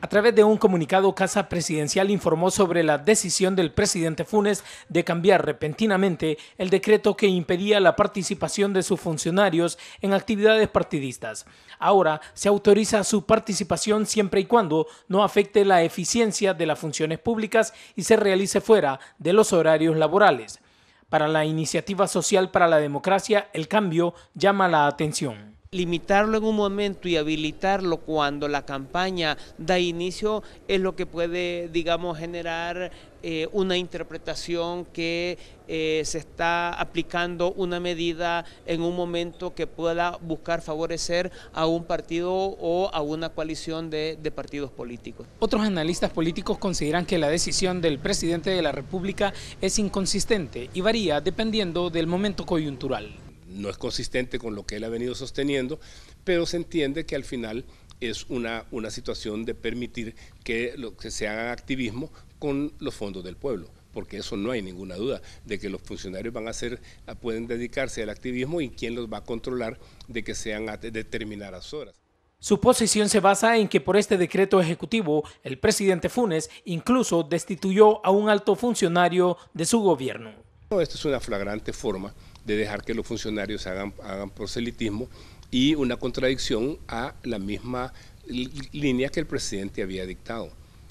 A través de un comunicado, Casa Presidencial informó sobre la decisión del presidente Funes de cambiar repentinamente el decreto que impedía la participación de sus funcionarios en actividades partidistas. Ahora se autoriza su participación siempre y cuando no afecte la eficiencia de las funciones públicas y se realice fuera de los horarios laborales. Para la iniciativa social para la democracia, el cambio llama la atención. Limitarlo en un momento y habilitarlo cuando la campaña da inicio es lo que puede, digamos, generar eh, una interpretación que eh, se está aplicando una medida en un momento que pueda buscar favorecer a un partido o a una coalición de partidos políticos. Otros analistas políticos consideran que la decisión del presidente de la República es inconsistente y varía dependiendo del momento coyuntural no es consistente con lo que él ha venido sosteniendo, pero se entiende que al final es una, una situación de permitir que, lo, que se haga activismo con los fondos del pueblo porque eso no hay ninguna duda, de que los funcionarios van a pueden dedicarse al activismo y quién los va a controlar de que sean determinadas horas. Su posición se basa en que por este decreto ejecutivo, el presidente Funes incluso destituyó a un alto funcionario de su gobierno. esto es una flagrante forma de dejar que los funcionarios hagan, hagan proselitismo y una contradicción a la misma línea que el presidente había dictado.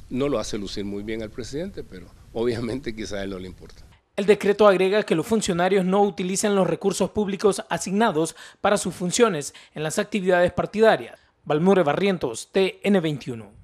No lo hace lucir muy bien al presidente, pero obviamente quizá a él no le importa. El decreto agrega que los funcionarios no utilicen los recursos públicos asignados para sus funciones en las actividades partidarias. Balmure Barrientos, TN21.